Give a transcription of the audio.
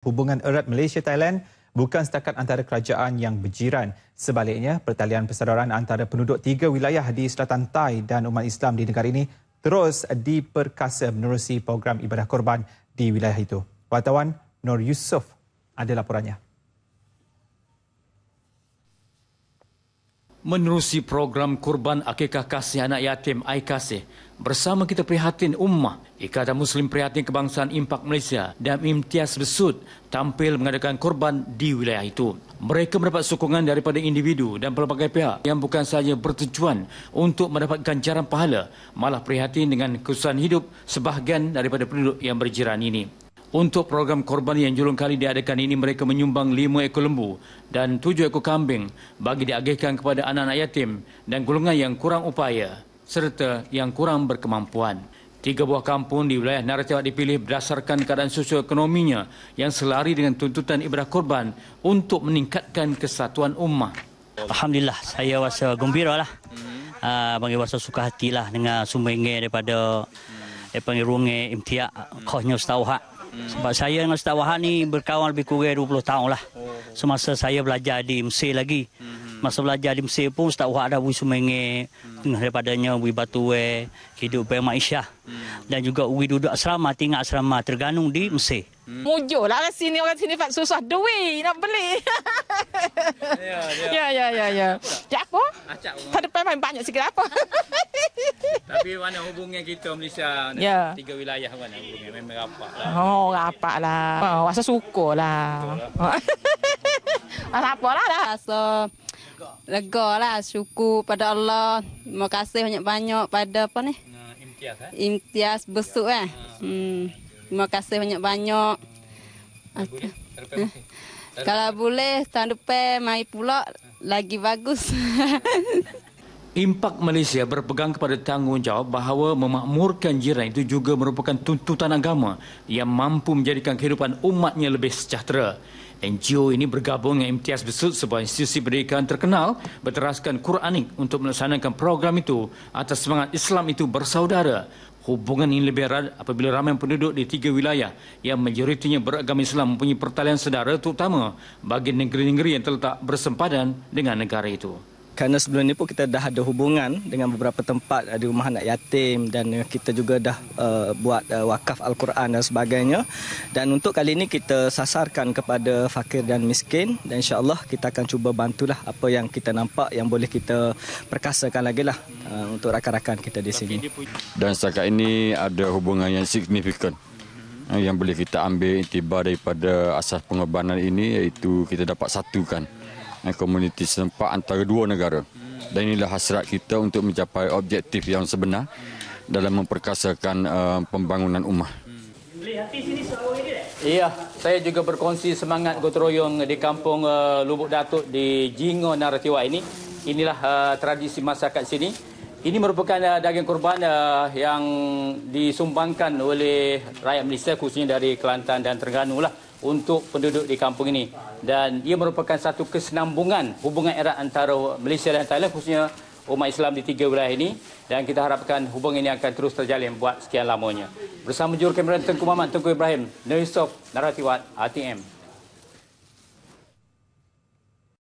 Hubungan erat Malaysia-Thailand bukan setakat antara kerajaan yang berjiran. Sebaliknya, pertalian persaudaraan antara penduduk tiga wilayah di selatan Thai dan umat Islam di negara ini terus diperkasa menerusi program ibadah korban di wilayah itu. Wartawan Nur Yusof ada laporannya. Menerusi program kurban akikah kasih anak yatim Aikasih, bersama kita prihatin ummah Ikatan Muslim Prihatin Kebangsaan Impak Malaysia dan Imtias Besut tampil mengadakan korban di wilayah itu. Mereka mendapat sokongan daripada individu dan pelbagai pihak yang bukan sahaja bertujuan untuk mendapat ganjaran pahala malah prihatin dengan kesusahan hidup sebahagian daripada penduduk yang berjiran ini. Untuk program korban yang julung kali diadakan ini mereka menyumbang lima ekor lembu dan tujuh ekor kambing bagi diagihkan kepada anak-anak yatim dan golongan yang kurang upaya serta yang kurang berkemampuan. Tiga buah kampung di wilayah Naratewak dipilih berdasarkan keadaan sosioekonominya yang selari dengan tuntutan ibadah korban untuk meningkatkan kesatuan ummah. Alhamdulillah, saya rasa gembira lah. Hmm. Uh, rasa suka hati lah dengan sumber ingat daripada hmm. Dia panggil rungi, imtiak, hmm. kohnya setauhak. Hmm. Sebab saya dengan setauhak ni berkawan lebih kurang 20 tahun lah. Semasa saya belajar di Mesir lagi. Hmm. Masa belajar di Mesir pun Ustaz Wahab ada bui sumenge hmm. Daripadanya bui batu eh, Hidup bayang maisyah hmm. Dan juga bui duduk asrama Tinggal asrama Terganung di Mesir hmm. Mujur lah orang sini Orang sini fak susah duit Nak beli Ya ya ya ya. Dia ya, ya. apa? Tak depan main banyak sikit apa Tapi mana hubungan kita Malaysia Ya yeah. Tiga wilayah mana hubungan Memang rapat lah. Oh rapat lah Wah oh, rasa syukur lah, lah. Rasa apa lah dah Rasa lega lah syukur pada Allah terima kasih banyak-banyak pada apa ni imtias eh? besuk eh hmm. terima kasih banyak-banyak hmm. kalau boleh tahun depan mai pula lagi bagus Impak Malaysia berpegang kepada tanggungjawab bahawa memakmurkan jiran itu juga merupakan tuntutan agama yang mampu menjadikan kehidupan umatnya lebih sejahtera. NGO ini bergabung dengan MTS Besut sebuah institusi pendidikan terkenal berteraskan Quranik untuk melaksanakan program itu atas semangat Islam itu bersaudara. Hubungan ini lebih erat apabila ramai penduduk di tiga wilayah yang majoritinya beragama Islam mempunyai pertalian sedara terutama bagi negeri-negeri yang terletak bersempadan dengan negara itu kerana sebelum ini pun kita dah ada hubungan dengan beberapa tempat di rumah anak yatim dan eh, kita juga dah uh, buat uh, wakaf Al-Quran dan sebagainya. Dan untuk kali ini kita sasarkan kepada fakir dan miskin dan insyaAllah kita akan cuba bantulah apa yang kita nampak yang boleh kita perkasakan lagi lah uh, untuk rakan-rakan kita di sini. Dan setakat ini ada hubungan yang signifikan yang boleh kita ambil intibar daripada asas pengorbanan ini iaitu kita dapat satukan komuniti sempat antara dua negara. Dan inilah hasrat kita untuk mencapai objektif yang sebenar dalam memperkasakan uh, pembangunan umat. Beli sini Selangor ini tak? Ya, saya juga berkongsi semangat gotong di kampung uh, Lubuk Datuk di Jingo Naratiwa ini. Inilah uh, tradisi masyarakat sini. Ini merupakan uh, daging korban uh, yang disumbangkan oleh rakyat Malaysia khususnya dari Kelantan dan Terengganu lah untuk penduduk di kampung ini. Dan ia merupakan satu kesenambungan hubungan erat antara Malaysia dan Thailand khususnya umat Islam di tiga wilayah ini dan kita harapkan hubungan ini akan terus terjalin buat sekian lamanya. Bersama jurukamera Tengku Muhammad Tengku Ibrahim, Nur Yusof, Naratiwat, ATM.